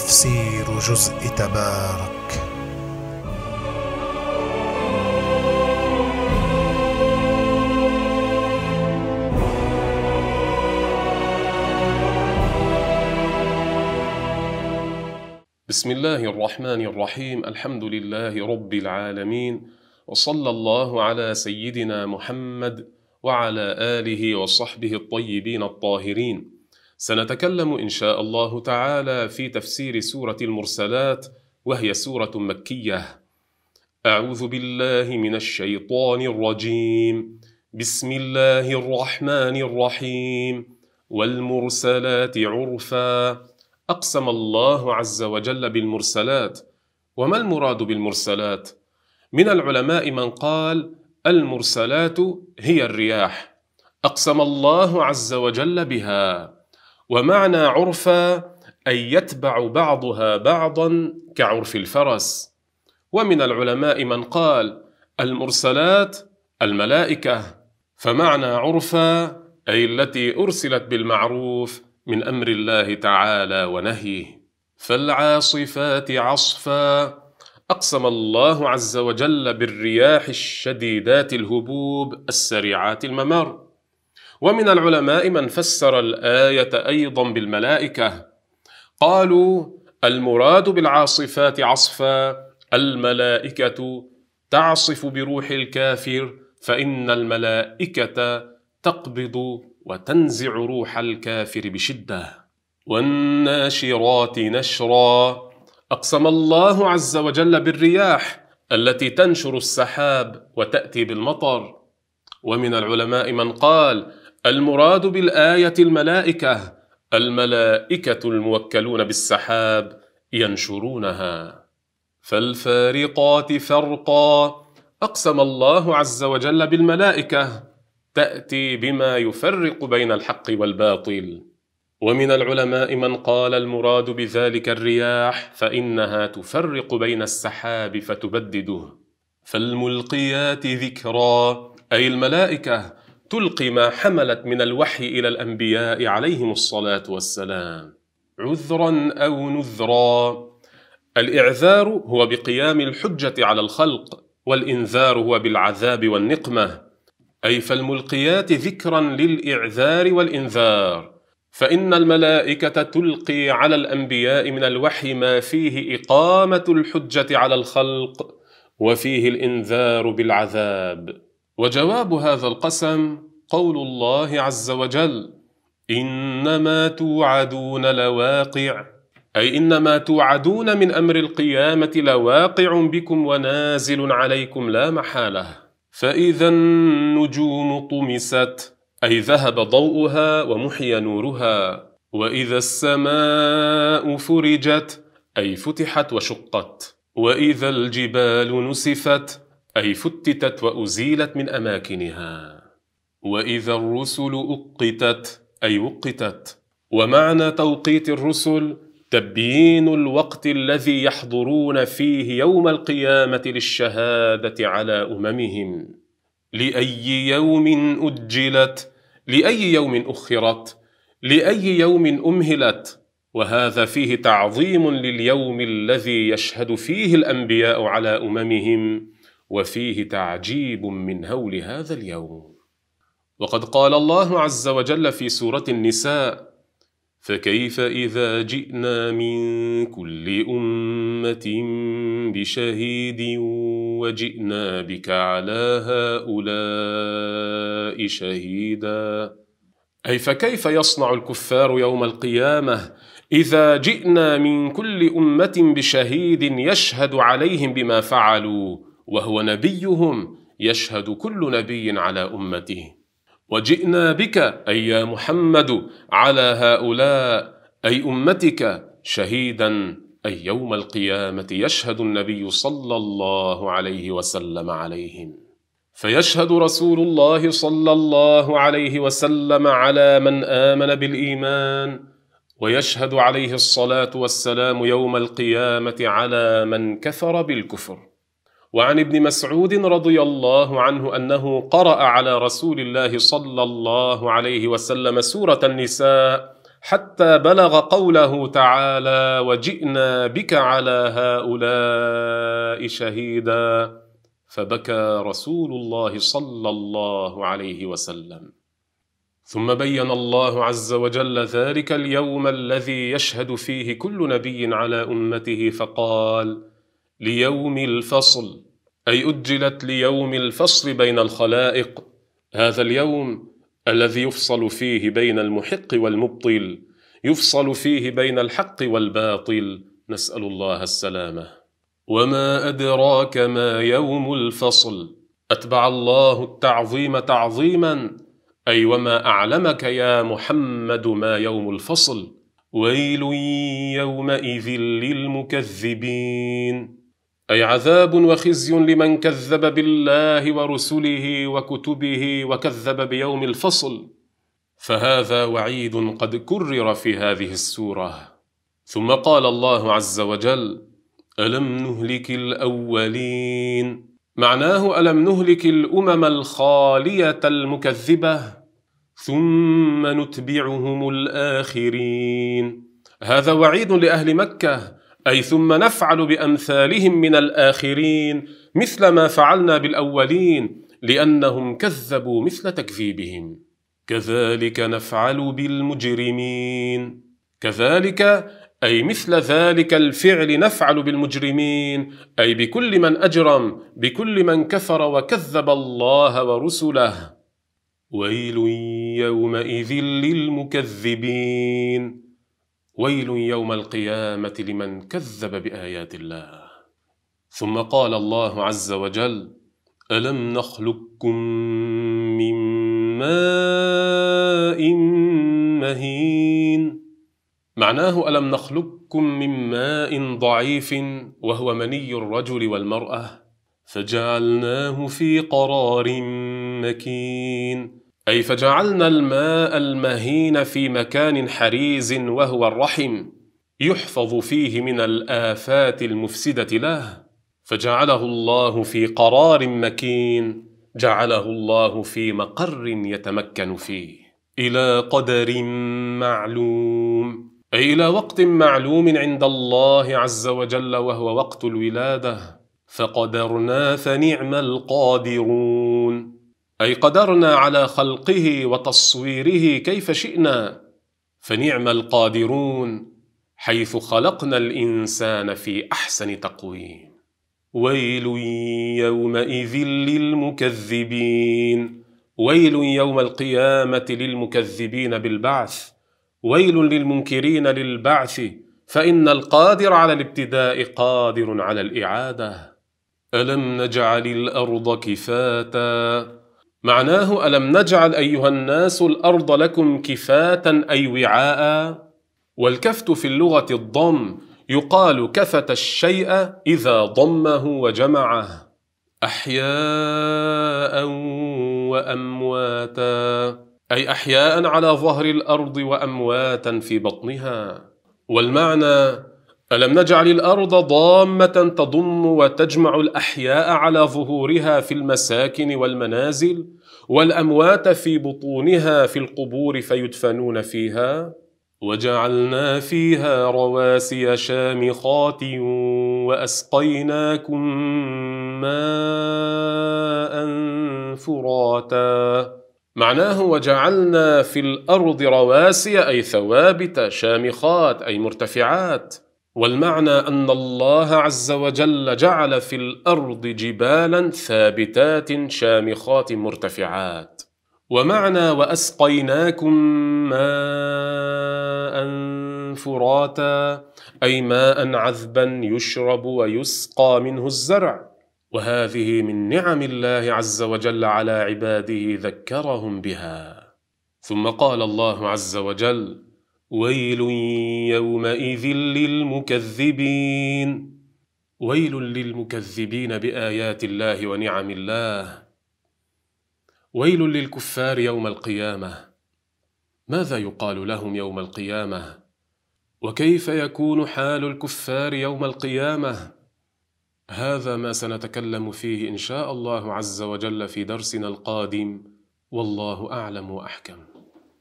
تفسير جزء تبارك بسم الله الرحمن الرحيم الحمد لله رب العالمين وصلى الله على سيدنا محمد وعلى اله وصحبه الطيبين الطاهرين سنتكلم ان شاء الله تعالى في تفسير سوره المرسلات وهي سوره مكيه اعوذ بالله من الشيطان الرجيم بسم الله الرحمن الرحيم والمرسلات عرفا اقسم الله عز وجل بالمرسلات وما المراد بالمرسلات من العلماء من قال المرسلات هي الرياح اقسم الله عز وجل بها ومعنى عرفا أن يتبع بعضها بعضا كعرف الفرس ومن العلماء من قال المرسلات الملائكة فمعنى عرفا أي التي أرسلت بالمعروف من أمر الله تعالى ونهيه فالعاصفات عصفا أقسم الله عز وجل بالرياح الشديدات الهبوب السريعات الممر ومن العلماء من فسر الآية أيضا بالملائكة قالوا المراد بالعاصفات عصفا الملائكة تعصف بروح الكافر فإن الملائكة تقبض وتنزع روح الكافر بشدة والناشرات نشرا أقسم الله عز وجل بالرياح التي تنشر السحاب وتأتي بالمطر ومن العلماء من قال المراد بالايه الملائكه الملائكه الموكلون بالسحاب ينشرونها فالفارقات فرقا اقسم الله عز وجل بالملائكه تاتي بما يفرق بين الحق والباطل ومن العلماء من قال المراد بذلك الرياح فانها تفرق بين السحاب فتبدده فالملقيات ذكرا اي الملائكه تلقي ما حملت من الوحي إلى الأنبياء عليهم الصلاة والسلام عذرا أو نذرا الإعذار هو بقيام الحجة على الخلق والإنذار هو بالعذاب والنقمة أي فالملقيات ذكرا للإعذار والإنذار فإن الملائكة تلقي على الأنبياء من الوحي ما فيه إقامة الحجة على الخلق وفيه الإنذار بالعذاب وجواب هذا القسم قول الله عز وجل انما توعدون لواقع اي انما توعدون من امر القيامه لواقع بكم ونازل عليكم لا محاله فاذا النجوم طمست اي ذهب ضوءها ومحي نورها واذا السماء فرجت اي فتحت وشقت واذا الجبال نسفت أي فتتت وأزيلت من أماكنها وإذا الرسل أقتت أي وقتت ومعنى توقيت الرسل تبيين الوقت الذي يحضرون فيه يوم القيامة للشهادة على أممهم لأي يوم أجلت لأي يوم أخرت لأي يوم أمهلت وهذا فيه تعظيم لليوم الذي يشهد فيه الأنبياء على أممهم وفيه تعجيب من هول هذا اليوم وقد قال الله عز وجل في سوره النساء فكيف اذا جئنا من كل امه بشهيد وجئنا بك على هؤلاء شهيدا اي فكيف يصنع الكفار يوم القيامه اذا جئنا من كل امه بشهيد يشهد عليهم بما فعلوا وهو نبيهم يشهد كل نبي على امته وجئنا بك اي يا محمد على هؤلاء اي امتك شهيدا اي يوم القيامه يشهد النبي صلى الله عليه وسلم عليهم فيشهد رسول الله صلى الله عليه وسلم على من امن بالايمان ويشهد عليه الصلاه والسلام يوم القيامه على من كفر بالكفر وعن ابن مسعود رضي الله عنه انه قرأ على رسول الله صلى الله عليه وسلم سورة النساء حتى بلغ قوله تعالى وجئنا بك على هؤلاء شهيدا فبكى رسول الله صلى الله عليه وسلم ثم بين الله عز وجل ذلك اليوم الذي يشهد فيه كل نبي على امته فقال ليوم الفصل أي أجلت ليوم الفصل بين الخلائق هذا اليوم الذي يفصل فيه بين المحق والمبطل يفصل فيه بين الحق والباطل نسأل الله السلامة وما أدراك ما يوم الفصل أتبع الله التعظيم تعظيما أي وما أعلمك يا محمد ما يوم الفصل ويل يومئذ للمكذبين اي عذاب وخزي لمن كذب بالله ورسله وكتبه وكذب بيوم الفصل فهذا وعيد قد كرر في هذه السوره ثم قال الله عز وجل الم نهلك الاولين معناه الم نهلك الامم الخاليه المكذبه ثم نتبعهم الاخرين هذا وعيد لاهل مكه أي ثم نفعل بأمثالهم من الآخرين مثل ما فعلنا بالأولين لأنهم كذبوا مثل تكذيبهم كذلك نفعل بالمجرمين كذلك أي مثل ذلك الفعل نفعل بالمجرمين أي بكل من أجرم بكل من كفر وكذب الله ورسله ويل يومئذ للمكذبين ويل يوم القيامة لمن كذب بآيات الله ثم قال الله عز وجل ألم نخلقكم من ماء مهين معناه ألم نخلقكم من ماء ضعيف وهو مني الرجل والمرأة فجعلناه في قرار مكين أي فجعلنا الماء المهين في مكان حريز وهو الرحم يحفظ فيه من الآفات المفسدة له فجعله الله في قرار مكين جعله الله في مقر يتمكن فيه إلى قدر معلوم أي إلى وقت معلوم عند الله عز وجل وهو وقت الولادة فقدرنا فنعم القادرون أي قدرنا على خلقه وتصويره كيف شئنا فنعم القادرون حيث خلقنا الإنسان في أحسن تقويم ويل يومئذ للمكذبين ويل يوم القيامة للمكذبين بالبعث ويل للمنكرين للبعث فإن القادر على الابتداء قادر على الإعادة ألم نجعل الأرض كفاتا معناه الم نجعل ايها الناس الارض لكم كفاة اي وعاء والكفت في اللغه الضم يقال كفت الشيء اذا ضمه وجمعه احياء وامواتا اي احياء على ظهر الارض وامواتا في بطنها والمعنى ألم نجعل الأرض ضامة تضم وتجمع الأحياء على ظهورها في المساكن والمنازل والأموات في بطونها في القبور فيدفنون فيها وجعلنا فيها رواسي شامخات وأسقيناكم ماء فراتا معناه وجعلنا في الأرض رواسي أي ثوابت شامخات أي مرتفعات والمعنى ان الله عز وجل جعل في الارض جبالا ثابتات شامخات مرتفعات ومعنى واسقيناكم ماء فراتا اي ماء عذبا يشرب ويسقى منه الزرع وهذه من نعم الله عز وجل على عباده ذكرهم بها ثم قال الله عز وجل ويل يومئذ للمكذبين ويل للمكذبين بآيات الله ونعم الله ويل للكفار يوم القيامة ماذا يقال لهم يوم القيامة؟ وكيف يكون حال الكفار يوم القيامة؟ هذا ما سنتكلم فيه إن شاء الله عز وجل في درسنا القادم والله أعلم وأحكم